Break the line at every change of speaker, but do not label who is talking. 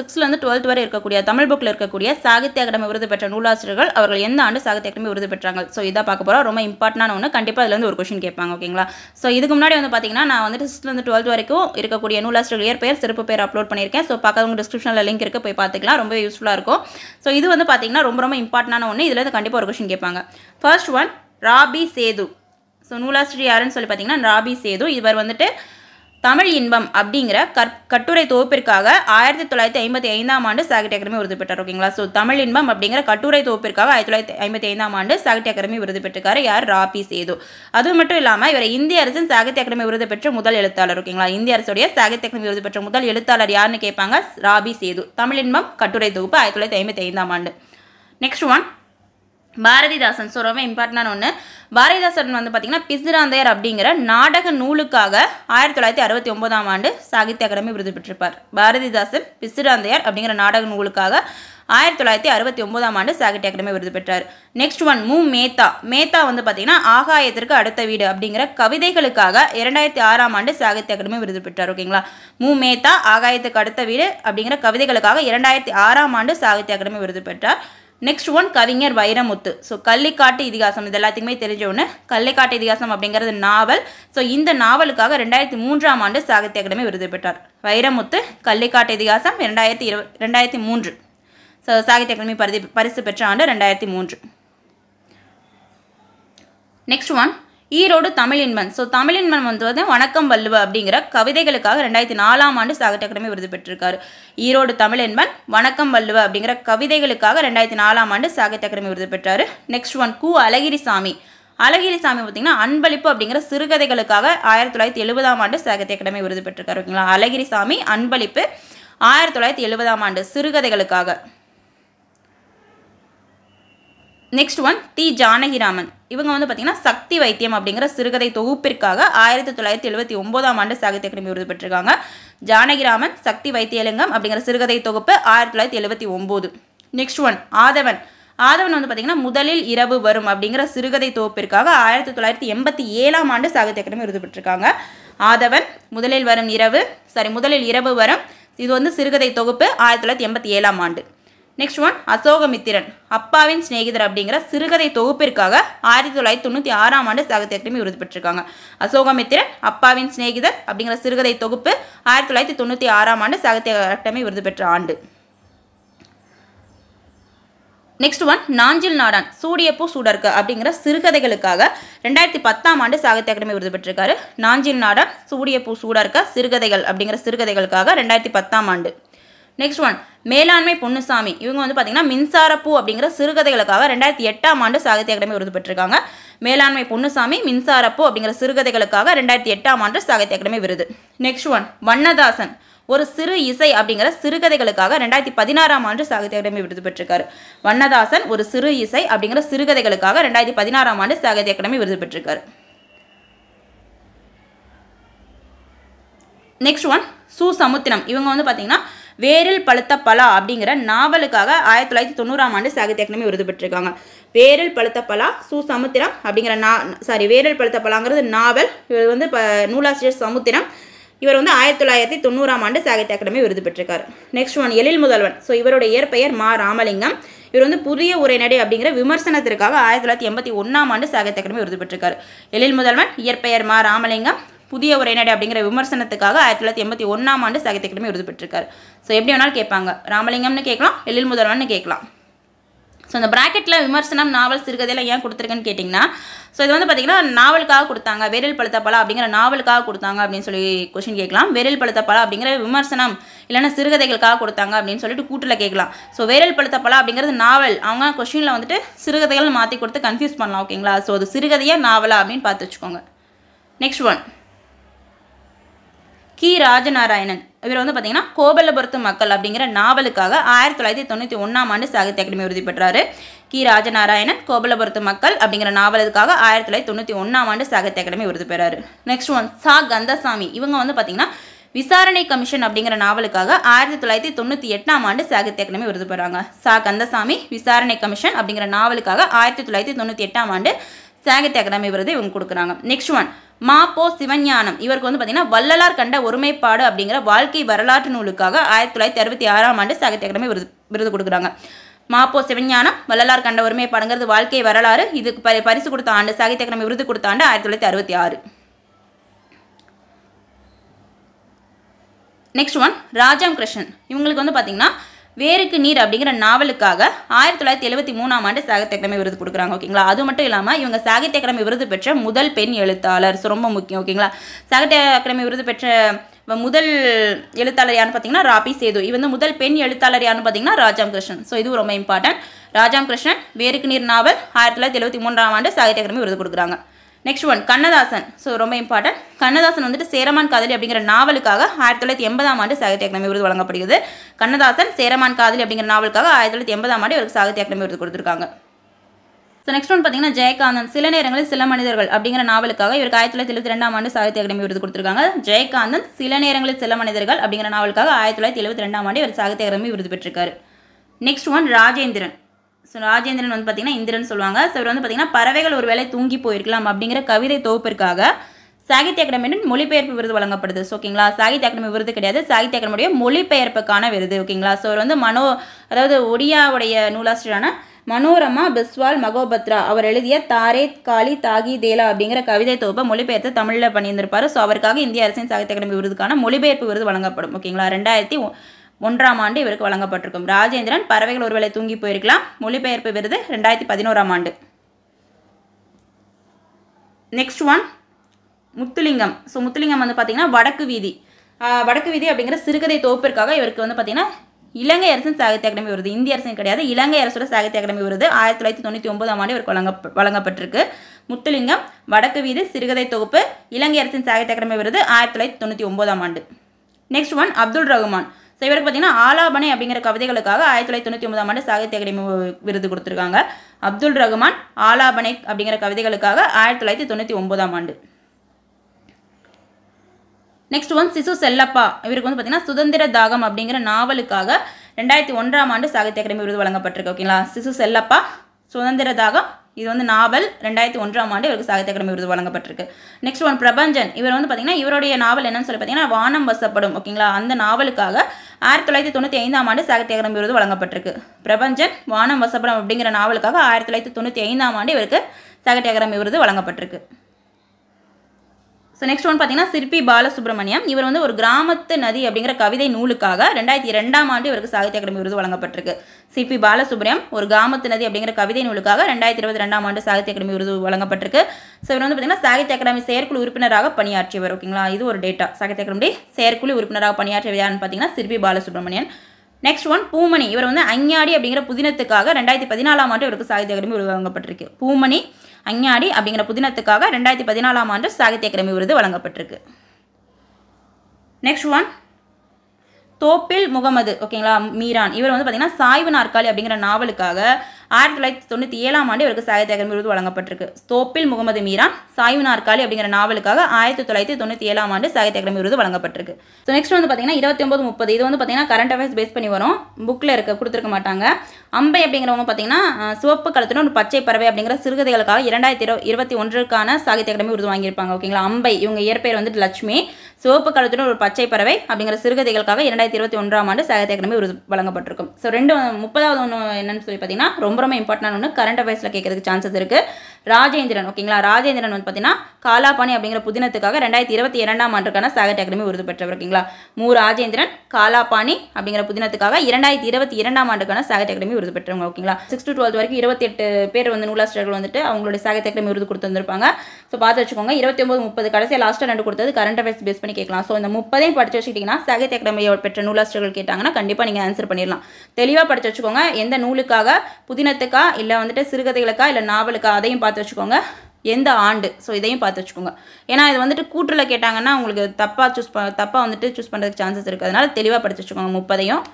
சிக்ஸ்த்லேருந்து twelfth வரை இருக்கக்கூடிய தமிழ் புக்கில் இருக்கக்கூடிய சாகித்ய அகாடமி விருது பெற்ற நூலாசிரியர்கள் அவர்கள் எந்த ஆண்டு சாகித்ய அகாடமி விருது பெற்றாங்க ஸோ இதாக பார்க்க போகிறோம் ரொம்ப இம்பார்ட்டான ஒன்று கண்டிப்பாக அதுலேருந்து ஒரு கொஷின் கேட்பாங்க ஓகேங்களா ஸோ இதுக்கு முன்னாடி வந்து பார்த்தீங்கன்னா நான் வந்து சிக்ஸ்த்லேருந்து டுவெல்த் வரைக்கும் இருக்கக்கூடிய நூலாசிரியர்கள் இயற்பெயர் பேர் சிறப்பு பேர் அப்லோட் பண்ணியிருக்கேன் ஸோ பார்க்கறவங்க டிஸ்கிரிப்ஷனில் லிங்க் இருக்குது போய் பார்த்துக்கலாம் ரொம்ப யூஸ்ஃபுல்லாக இருக்கும் ஸோ இது வந்து பார்த்தீங்கன்னா ரொம்ப ரொம்ப இம்பார்ட்டண்டான ஒன்று இதுலேருந்து கண்டிப்பாக ஒரு கொஷின் கேட்பாங்க ஃபர்ஸ்ட் ஒன் ராபி சேது ஸோ நூலாசிரியர் யாருன்னு சொல்லி பார்த்தீங்கன்னா ராபி சேது இவர் வந்துட்டு தமிழ் இன்பம் அப்படிங்கிற கற் கட்டுரை தொகுப்பிற்காக ஆயிரத்தி தொள்ளாயிரத்தி ஐம்பத்தி ஐந்தாம் ஆண்டு சாகித்ய அகாடமி விருது பெற்றார் ஓகேங்களா ஸோ தமிழ் இன்பம் அப்படிங்கிற கட்டுரை தொகுப்பிற்காக ஆயிரத்தி தொள்ளாயிரத்தி ஐம்பத்தி ஐந்தாம் ஆண்டு சாகித்ய அகாடமி விருது பெற்றிருக்காரு யார் ராபி சேது அது மட்டும் இல்லாமல் இவர் இந்திய அரசின் சாகித்ய அகாடமி விருது பெற்ற முதல் எழுத்தாளர் ஓகேங்களா இந்திய அரசுடைய சாகித்ய அகாடமி விருது பெற்ற முதல் எழுத்தாளர் யாருன்னு கேட்பாங்க ராபி சேது தமிழ் இன்பம் கட்டுரை தொகுப்பு ஆயிரத்தி தொள்ளாயிரத்தி ஐம்பத்தி ஐந்தாம் ஆண்டு நெக்ஸ்ட் ஒன் பாரதிதாசன் ஸோ ரொம்ப இம்பார்ட்டண்டான ஒன்று பாரதிதாசன் வந்து பார்த்திங்கன்னா பிசுராந்தையர் அப்படிங்கிற நாடக நூலுக்காக ஆயிரத்தி தொள்ளாயிரத்தி அறுபத்தி ஒன்பதாம் ஆண்டு சாகித்ய அகாடமி விருது பெற்றிருப்பார் பாரதிதாசன் பிசுராந்தையர் அப்படிங்கிற நாடக நூலுக்காக ஆயிரத்தி தொள்ளாயிரத்தி அறுபத்தி ஒன்பதாம் ஆண்டு சாகித்ய அகாடமி விருது பெற்றார் நெக்ஸ்ட் ஒன் மு மேத்தா மேத்தா வந்து பார்த்திங்கன்னா ஆகாயத்திற்கு அடுத்த வீடு அப்படிங்கிற கவிதைகளுக்காக இரண்டாயிரத்தி ஆறாம் ஆண்டு சாகித்ய அகாடமி விருது பெற்றார் ஓகேங்களா மு மேத்தா ஆகாயத்துக்கு அடுத்த வீடு அப்படிங்கிற கவிதைகளுக்காக இரண்டாயிரத்தி ஆறாம் ஆண்டு சாகித்ய அகாடமி விருது பெற்றார் நெக்ஸ்ட் ஒன் கவிஞர் வைரமுத்து ஸோ கள்ளிக்காட்டு இதிகாசம் இது எல்லாத்துக்குமே தெரிஞ்ச ஒன்று கள்ளிக்காட்டு இதிகாசம் அப்படிங்கிறது நாவல் ஸோ இந்த நாவலுக்காக ரெண்டாயிரத்தி மூன்றாம் ஆண்டு சாகித்ய அகாடமி விருது பெற்றார் வைரமுத்து கள்ளிக்காட்டு இதிகாசம் ரெண்டாயிரத்தி இரு ரெண்டாயிரத்தி மூன்று ஸோ சாகித்ய அகாடமி பரிதி பரிசு பெற்ற ஆண்டு ரெண்டாயிரத்தி மூன்று நெக்ஸ்ட் ஒன் ஈரோடு தமிழின்மன் ஸோ தமிழின்மன் வந்து வணக்கம் வள்ளுவ அப்படிங்கிற கவிதைகளுக்காக ரெண்டாயிரத்தி நாலாம் ஆண்டு சாகித்ய அகாடமி விருது பெற்றிருக்காரு ஈரோடு தமிழின்மன் வணக்கம் வள்ளுவ அப்படிங்கிற கவிதைகளுக்காக ரெண்டாயிரத்தி நாலாம் ஆண்டு சாகித்ய அகாடமி விருது பெற்றார் நெக்ஸ்ட் ஒன் கு அழகிரிசாமி அழகிரிசாமி பார்த்தீங்கன்னா அன்பளிப்பு அப்படிங்கிற சிறுகதைகளுக்காக ஆயிரத்தி தொள்ளாயிரத்தி எழுபதாம் ஆண்டு சாகித்ய அகாடமி விருது பெற்றிருக்காரு ஓகேங்களா அழகிரிசாமி அன்பளிப்பு ஆயிரத்தி தொள்ளாயிரத்தி எழுபதாம் ஆண்டு சிறுகதைகளுக்காக நெக்ஸ்ட் ஒன் தி ஜானகிராமன் இவங்க வந்து பார்த்திங்கன்னா சக்தி வைத்தியம் அப்படிங்கிற சிறுகதை தொகுப்பிற்காக ஆயிரத்தி தொள்ளாயிரத்தி எழுபத்தி ஒம்போதாம் ஆண்டு சாகித்ய அகாடமி விருது பெற்றிருக்காங்க ஜானகிராமன் சக்தி வைத்தியலிங்கம் அப்படிங்கிற சிறுகதை தொகுப்பு ஆயிரத்தி தொள்ளாயிரத்தி எழுபத்தி ஒம்போது நெக்ஸ்ட் ஒன் ஆதவன் ஆதவன் வந்து பார்த்திங்கன்னா முதலில் இரவு வரும் அப்படிங்கிற சிறுகதை தொகுப்பிற்காக ஆயிரத்தி தொள்ளாயிரத்தி எண்பத்தி ஏழாம் ஆண்டு சாகித்ய அகாடமி விருது பெற்றிருக்காங்க ஆதவன் முதலில் வரும் இரவு சாரி முதலில் இரவு வரும் இது வந்து சிறுகதை தொகுப்பு ஆயிரத்தி தொள்ளாயிரத்தி எண்பத்தி ஏழாம் ஆண்டு நெக்ஸ்ட் ஒன் அசோகமித்திரன் அப்பாவின் சிநேகிதர் அப்படிங்கிற சிறுகதை தொகுப்பிற்காக ஆயிரத்தி தொள்ளாயிரத்தி தொண்ணூற்றி ஆறாம் ஆண்டு சாகித்ய அகாடமி விருது பெற்றிருக்காங்க அசோகமித்திரன் அப்பாவின் சிநேகிதர் அப்படிங்கிற சிறுகதை தொகுப்பு ஆயிரத்தி தொள்ளாயிரத்தி தொண்ணூற்றி ஆறாம் ஆண்டு சாகித்ய அகாடமி விருது பெற்ற ஆண்டு நெக்ஸ்ட் ஒன் நாஞ்சில் நாடான் சூடியப்பூ சூடர்க்கு அப்படிங்கிற சிறுகதைகளுக்காக ரெண்டாயிரத்தி பத்தாம் ஆண்டு சாகித்ய அகாடமி விருது பெற்றிருக்காரு நாஞ்சில் நாடான் சூடியப்பூ சூடர்க்க சிறுகதைகள் அப்படிங்கிற சிறுகதைகளுக்காக ரெண்டாயிரத்தி பத்தாம் ஆண்டு நெக்ஸ்ட் ஒன் மேலாண்மை பொன்னுசாமி இவங்க வந்து பார்த்தீங்கன்னா மின்சாரப்பூ அப்படிங்கிற சிறுகதைகளுக்காக ரெண்டாயிரத்தி எட்டாம் ஆண்டு சாகித்ய அகாடமி விருது பெற்றிருக்காங்க மேலாண்மை பொன்னுசாமி மின்சாரப்பூ அப்படிங்கிற சிறுகதைகளுக்காக ரெண்டாயிரத்தி எட்டாம் ஆண்டு சாகித்ய அகாடமி விருது நெக்ஸ்ட் ஒன் வண்ணதாசன் ஒரு சிறு இசை அப்படிங்கிற சிறுகதைகளுக்காக ரெண்டாயிரத்தி பதினாறாம் ஆண்டு சாகித்ய அகாடமி விருது பெற்றிருக்காரு வண்ணதாசன் ஒரு சிறு இசை அப்படிங்கிற சிறுகதைகளுக்காக ரெண்டாயிரத்தி பதினாறாம் ஆண்டு சாகித்ய அகாடமி விருது பெற்றிருக்காரு நெக்ஸ்ட் ஒன் சு சமுத்திரம் இவங்க வந்து பார்த்தீங்கன்னா வேரில் பழுத்த பலா அப்படிங்கிற நாவலுக்காக ஆயிரத்தி தொள்ளாயிரத்தி தொண்ணூறாம் ஆண்டு சாகித்ய அகாடமி விருது பெற்றிருக்காங்க வேரில் பழுத்த பலா சு சமுத்திரம் அப்படிங்கிற நா சாரி வேரில் பழுத்த பலாங்கிறது நாவல் இவர் வந்து நூலாசிரியர் சமுத்திரம் இவர் வந்து ஆயிரத்தி தொள்ளாயிரத்தி தொண்ணூறாம் ஆண்டு சாகித்ய அகாடமி விருது பெற்றிருக்காரு next one Ezhil Muthalvan so இவருடைய இயற்பெயர் மா ராமலிங்கம் இவர் வந்து புதிய உரைநடை அப்படிங்கிற விமர்சனத்திற்காக ஆயிரத்தி தொள்ளாயிரத்தி எண்பத்தி ஒன்றாம் ஆண்டு சாகித்ய அகாடமி விருது பெற்றிருக்காரு எழில் முதல்வன் இயற்பெயர் மா ராமலிங்கம் புதிய உரைநடை அப்படிங்கிற விமர்சனத்துக்காக ஆயிரத்தி தொள்ளாயிரத்தி எண்பத்தி ஒன்றாம் ஆண்டு சாகித்ய அகாடமி விருது பெற்றிருக்காரு ஸோ எப்படி வேணாலும் கேட்பாங்க ராமலிங்கம்னு கேட்கலாம் எழில் முதல்வன் கேட்கலாம் ஸோ இந்த ப்ராக்கெட்டில் விமர்சனம் நாவல் சிறுகதையெல்லாம் ஏன் கொடுத்துருக்கேன்னு கேட்டிங்கன்னா ஸோ இது வந்து பார்த்திங்கன்னா நாவலுக்காக கொடுத்தாங்க வெறில் பழுத்த பழா அப்படிங்கிற நாவலுக்காக கொடுத்தாங்க அப்படின்னு சொல்லி கொஷின் கேட்கலாம் வெறில் பழுத்த பழா அப்படிங்கிற விமர்சனம் இல்லைன்னா சிறுகதைகளுக்காக கொடுத்தாங்க அப்படின்னு சொல்லிட்டு கூட்டில் கேட்கலாம் ஸோ வெறில் பழுத்த பழா அப்படிங்கிறது நாவல் அவங்க கொஷினில் வந்துட்டு சிறுகதைகள் மாற்றி கொடுத்து கன்ஃபியூஸ் பண்ணலாம் ஓகேங்களா ஸோ அது சிறுகதையாக நாவலா அப்படின்னு பார்த்து வச்சுக்கோங்க நெக்ஸ்ட் ஒன் கி ராஜநாராயணன் இவர் வந்து பார்த்தீங்கன்னா கோபலபுரத்து மக்கள் அப்படிங்கிற நாவலுக்காக ஆயிரத்தி தொள்ளாயிரத்தி தொண்ணூற்றி ஒன்றாம் ஆண்டு சாகித்ய அகாடமி உறுதி பெற்றார் கி ராஜநாராயணன் கோபலபுரத்து மக்கள் அப்படிங்கிற நாவலுக்காக ஆயிரத்தி தொள்ளாயிரத்தி தொண்ணூற்றி ஒன்றாம் ஆண்டு சாகித்ய அகாடமி உறுதி பெறாரு நெக்ஸ்ட் ஒன் சா கந்தசாமி இவங்க வந்து பார்த்தீங்கன்னா விசாரணை கமிஷன் அப்படிங்கிற நாவலுக்காக ஆயிரத்தி தொள்ளாயிரத்தி தொண்ணூற்றி எட்டாம் ஆண்டு சாகித்ய அகாடமி விருது பெறாங்க சா கந்தசாமி விசாரணை கமிஷன் அப்படிங்கிற நாவலுக்காக ஆயிரத்தி தொள்ளாயிரத்தி தொண்ணூற்றி எட்டாம் ஆண்டு சாகித்ய அகாடமி விருது இவங்க கொடுக்குறாங்க நெக்ஸ்ட் ஒன் மாப்போ சிவஞானம் இவருக்கு வந்து பார்த்தீங்கன்னா வள்ளலார் கண்ட ஒருமைப்பாடு அப்படிங்கிற வாழ்க்கை வரலாற்று நூலுக்காக ஆயிரத்தி தொள்ளாயிரத்தி அறுபத்தி ஆறாம் ஆண்டு சாகித்ய அகாடமி விருது விருது கொடுக்குறாங்க மாப்போ சிவஞானம் வள்ளலார் கண்ட ஒருமைப்பாடுங்கிறது வாழ்க்கை வரலாறு இதுக்கு பரி பரிசு கொடுத்த ஆண்டு சாகித்ய அகாடமி விருது கொடுத்த ஆண்டு ஆயிரத்தி தொள்ளாயிரத்தி அறுபத்தி ஆறு நெக்ஸ்ட் ஒன் ராஜாம் கிருஷ்ணன் இவங்களுக்கு வந்து பார்த்தீங்கன்னா வேருக்கு நீர் அப்படிங்கிற நாவலுக்காக ஆயிரத்தி தொள்ளாயிரத்தி எழுபத்தி மூணாம் ஆண்டு சாகித்ய அகாடமி விருது கொடுக்குறாங்க ஓகேங்களா அது மட்டும் இல்லாமல் இவங்க சாகித்ய அகாடமி விருது பெற்ற முதல் பெண் எழுத்தாளர் ரொம்ப முக்கியம் ஓகேங்களா சாகித்ய அகாடமி விருது பெற்ற முதல் எழுத்தாளர் யாருன்னு பார்த்தீங்கன்னா ராபி சேது இவங்க முதல் பெண் எழுத்தாளர் யாருன்னு பார்த்தீங்கன்னா ராஜாம் கிருஷ்ணன் ஸோ இதுவும் ரொம்ப இம்பார்ட்டன்ட் ராஜாம் கிருஷ்ணன் வேருக்கு நீர் நாவல் ஆயிரத்தி தொள்ளாயிரத்தி எழுபத்தி மூன்றாம் ஆண்டு சாகித்ய அகாடமி விருது கொடுக்குறாங்க நெக்ஸ்ட் ஒன் கண்ணதாசன் ஸோ ரொம்ப இம்பார்ட்டன்ட் கண்ணதாசன் வந்துட்டு சேரமான் காதலி அப்படிங்கிற நாவலுக்காக ஆயிரத்தி தொள்ளாயிரத்தி எண்பதாம் ஆண்டு சாகித்ய அகாடமி விருது வழங்கப்படுகிறது கண்ணதாசன் சேரமான் காதலி அப்படிங்கிற நாவலுக்காக ஆயிரத்தி தொள்ளாயிரத்தி எண்பதாம் ஆண்டு அவருக்கு சாகித்ய அகாடமி விருது கொடுத்துருக்காங்க ஸோ நெக்ஸ்ட் ஒன் பார்த்தீங்கன்னா ஜெயகாந்தன் சில நேரங்களில் சில மனிதர்கள் அப்படிங்கிற நாவலுக்காக இவருக்கு ஆயிரத்தி தொள்ளாயிரத்தி எழுபத்தி ரெண்டாம் ஆண்டு சாகித்ய அகாடமி விருது கொடுத்துருக்காங்க ஜெயகாந்தன் சில நேரங்களில் சில மனிதர்கள் அப்படிங்கிற நாவலுக்காக ஆயிரத்தி தொள்ளாயிரத்தி எழுபத்தி ரெண்டாம் ஆண்டு இவர் சாகித்ய அகாடமி விருது பெற்றிருக்காரு next one Rajendran so Rajendran வந்து பார்த்தீங்கன்னா இந்திரன் சொல்லுவாங்க ஸோ இவர் வந்து பார்த்தீங்கன்னா பறவைகள் ஒரு வேலை தூங்கி போயிருக்கலாம் அப்படிங்கிற கவிதை தொகுப்பிற்காக சாகித்ய அகாடமியின் மொழிபெயர்ப்பு விருது வழங்கப்படுது ஓகேங்களா சாகித்ய அகாடமி விருது கிடையாது சாகித்ய அகாடமியுடைய மொழிபெயர்ப்புக்கான விருது ஓகேங்களா ஸோ வந்து மனோ அதாவது ஒடியாவுடைய நூலாசிரியரான மனோரமா பிஸ்வால் மகோபத்ரா அவர் எழுதிய தாரே காளி தாகி தேலா அப்படிங்கிற கவிதை தொகுப்பை மொழிபெயர்த்து தமிழில் பண்ணியிருந்திருப்பார் ஸோ அவருக்காக இந்திய அரசின் சாகித்ய அகாடமி விருதுக்கான மொழிபெயர்ப்பு விருது வழங்கப்படும் ஓகேங்களா ரெண்டாயிரத்தி ஒன்றாம் ஆண்டு இவருக்கு வழங்கப்பட்டிருக்கும் ராஜேந்திரன் பறவைகள் ஒருவேளை தூங்கி போயிருக்கலாம் மொழிபெயர்ப்பு விருது ரெண்டாயிரத்தி பதினோராம் ஆண்டு next one Muthulingam so Muthulingam வந்து பார்த்தீங்கன்னா வடக்கு வீதி வடக்கு வீதி அப்படிங்கிற சிறுகதை தொகுப்பிற்காக இவருக்கு வந்து பார்த்தீங்கன்னா இலங்கை அரசின் சாகித்ய அகாடமி வருது இந்திய அரசின் கிடையாது இலங்கை அரசோட சாகித்ய அகாடமி வருது ஆயிரத்தி தொள்ளாயிரத்தி தொண்ணூற்றி ஒன்பதாம் ஆண்டு இவருக்கு வழங்க வழங்கப்பட்டிருக்கு முத்துலிங்கம் வடக்கு வீதி சிறுகதை தொகுப்பு இலங்கை அரசின் சாகித்ய அகாடமி விருது ஆயிரத்தி தொள்ளாயிரத்தி தொண்ணூற்றி ஒன்பதாம் ஆண்டு next one Abdul Rahman so இவருக்கு பார்த்தீங்கன்னா ஆலாபனை அப்படிங்கிற கவிதைகளுக்காக ஆயிரத்தி தொள்ளாயிரத்தி தொண்ணூற்றி ஒன்பதாம் ஆண்டு சாகித்ய அகாடமி விருது கொடுத்துருக்காங்க அப்துல் ரஹ்மான் ஆலாபனை அப்படிங்கிற கவிதைகளுக்காக ஆயிரத்தி தொள்ளாயிரத்தி தொண்ணூற்றி ஒன்பதாம் ஆண்டு நெக்ஸ்ட் ஒன் சிசு செல்லப்பா இவருக்கு வந்து பார்த்தீங்கன்னா சுதந்திர தாகம் அப்படிங்கிற நாவலுக்காக ரெண்டாயிரத்தி ஒன்றாம் ஆண்டு சாகித்ய அகாடமி விருது வழங்கப்பட்டிருக்கு ஓகேங்களா சிசு செல்லப்பா சுதந்திர தாகம் இது வந்து நாவல் ரெண்டாயிரத்தி ஒன்றாம் ஆண்டு இவருக்கு சாகித்ய அகாடமி விருது வழங்கப்பட்டிருக்கு நெக்ஸ்ட் ஒன் பிரபஞ்சன் இவர் வந்து பார்த்தீங்கன்னா இவருடைய நாவல் என்னன்னு சொல்லி பார்த்தீங்கன்னா வானம் வசப்படும் ஓகேங்களா அந்த நாவலுக்காக ஆயிரத்தி தொள்ளாயிரத்தி தொண்ணூற்றி ஐந்தாம் ஆண்டு சாகித்ய அகாடமி விருது வழங்கப்பட்டிருக்கு பிரபஞ்சன் வானம் வசப்படும் அப்படிங்கிற நாவலுக்காக ஆயிரத்தி தொள்ளாயிரத்தி தொண்ணூற்றி ஐந்தாம் ஆண்டு இவருக்கு சாகித்ய அகாடமி விருது வழங்கப்பட்டிருக்கு ஸோ நெக்ஸ்ட் ஒன் பார்த்தீங்கன்னா சிற்பி பாலசுப்ரமணியம் இவர் வந்து ஒரு கிராமத்து நதி அப்படிங்கிற கவிதை நூலுக்காக ரெண்டாயிரத்தி ரெண்டாம் ஆண்டு இவருக்கு சாகித்ய அகாடமி விருது வழங்கப்பட்டிருக்கு சிபி பாலசுப்ரமணியம் ஒரு கிராமத்து நதி அப்படிங்கிற கவிதை நூலுக்காக ரெண்டாயிரத்தி இருபத்தி ரெண்டாம் ஆண்டு சாகித்ய அகாடமி விருது வழங்கப்பட்டிருக்கு ஸோ இவர் வந்து பார்த்தீங்கன்னா சாகித்ய அகாடமி செயற்குழு உறுப்பினராக பணியாற்றியவர் ஓகேங்களா இது ஒரு டேட்டா சாகித்ய அகாடமி செயற்குழு உறுப்பினராக பணியாற்றிய யாருன்னு பார்த்தீங்கன்னா சிற்பி பாலசுப்ரமணியன் நெக்ஸ்ட் ஒன் பூமணி இவர் வந்து அஞ்ஞாடி அப்படிங்கிற புதினத்துக்காக ரெண்டாயிரத்தி பதினாலாம் ஆண்டு இவருக்கு சாகித்ய அகாடமி விருது வழங்கப்பட்டிருக்கு பூமணி அஞ்ஞாடி அப்படிங்கிற புதினத்துக்காக ரெண்டாயிரத்தி பதினாலாம் ஆண்டு சாகித்ய அகாடமி விருது வழங்கப்பட்டிருக்கு நெக்ஸ்ட் ஒன் தோப்பில் முகமது ஓகேங்களா மீரான் இவர் வந்து பார்த்தீங்கன்னா சாய்வு நாற்காலி அப்படிங்கிற நாவலுக்காக ஆயிரத்தி தொள்ளாயிரத்தி தொண்ணூற்றி ஏழாம் ஆண்டு இவருக்கு சாகித்ய அகாடமி விருது வழங்கப்பட்டிருக்கு தோப்பில் முகமது மீரான் சாய்வு நாற்காலி அப்படிங்கிற நாவலுக்காக ஆயிரத்தி தொள்ளாயிரத்தி தொண்ணூற்றி ஏழாம் ஆண்டு சாகித்ய அகாடமி விருது வழங்கப்பட்டிருக்கு ஸோ நெக்ஸ்ட் வந்து பார்த்தீங்கன்னா இருபத்தி ஒன்பது முப்பது இது வந்து பார்த்தீங்கன்னா கரண்ட் அஃபேர்ஸ் பேஸ் பண்ணி வரும் புக்கில் இருக்க கொடுத்துருக்க மாட்டாங்க அம்பை அப்படிங்கிறவங்க பார்த்தீங்கன்னா சிவப்பு கழுத்துடன் ஒரு பச்சை பறவை அப்படிங்கிற சிறுகதைகளுக்காக இரண்டாயிரத்தி இரு இருபத்தி ஒன்றுக்கான சாகித்ய அகாடமி விருது வாங்கியிருப்பாங்க ஓகேங்களா அம்பை இவங்க இயற்பெயர் வந்துட்டு லட்சுமி சிவப்பு கழுத்துடன் ஒரு பச்சை பறவை அப்படிங்கிற சிறுகதைகளுக்காக இரண்டாயிரத்தி இருபத்தி ஒன்றாம் ஆண்டு சாகித்ய அகாடமி விருது வழங்கப்பட்டிருக்கும் ஸோ ரெண்டு முப்பதாவது ஒன்று என்னன்னு சொல்லி பார்த்தீங்கன்னா ரொம்ப ரொம்ப இம்பார்ட்டன்ட் ஒன்று கரண்ட் அஃபேர்ஸில் கேட்கறதுக்கு சான்சஸ் இருக்குது ராஜேந்திரன் ஓகேங்களா ராஜேந்திரன் வந்து பார்த்தீங்கன்னா காலாபாணி அப்படிங்கிற புதினத்துக்காக ரெண்டாயிரத்தி இருபத்தி இரண்டாம் ஆண்டுக்கான சாகித்ய அகாடமி விருது பெற்றவர் ஓகேங்களா மூ ராஜேந்திரன் காலாபாணி அப்படிங்கிற புதினத்துக்காக இரண்டாயிரத்தி இருபத்தி இரண்டாம் ஆண்டுக்கான சாகித்ய அகாடமி விருது பெற்றவங்க ஓகேங்களா சிக்ஸ் டு டுவெல்த் வரைக்கும் இருபத்தி எட்டு பேர் வந்து நூலாசிரியர்கள் வந்துட்டு அவங்களுடைய சாகித்ய அகாடமி விருது கொடுத்து வந்திருப்பாங்க ஸோ பார்த்து வச்சுக்கோங்க இருபத்தி ஒன்பது முப்பது கடைசியாக லாஸ்ட்டாக ரெண்டு கொடுத்தது கரண்ட் அஃபேர்ஸ் பேஸ் பண்ணி கேட்கலாம் ஸோ இந்த முப்பதையும் படிச்சு வச்சுக்கிட்டிங்கன்னா சாகித்ய அகாடமி பெற்ற நூலாசிரியர்கள் கேட்டாங்கன்னா கண்டிப்பாக நீங்கள் ஆன்சர் பண்ணிடலாம் தெளிவாக படிச்சு வச்சுக்கோங்க எந்த நூலுக்காக புதினத்துக்கா இல்லை வந்துட்டு சிறுகதைகளுக்கா இல்லை நாவலுக்கா அதையும் பார்த்து பார்த்து வச்சுக்கோங்க எந்த ஆண்டு ஸோ இதையும் பார்த்து வச்சுக்கோங்க ஏன்னா இது வந்துட்டு கூட்டில் கேட்டாங்கன்னா உங்களுக்கு தப்பாக சூஸ் ப தப்பாக வந்துட்டு சூஸ் பண்ணுறதுக்கு சான்சஸ் இருக்குது அதனால் தெளிவாக படித்து வச்சுக்கோங்க முப்பதையும்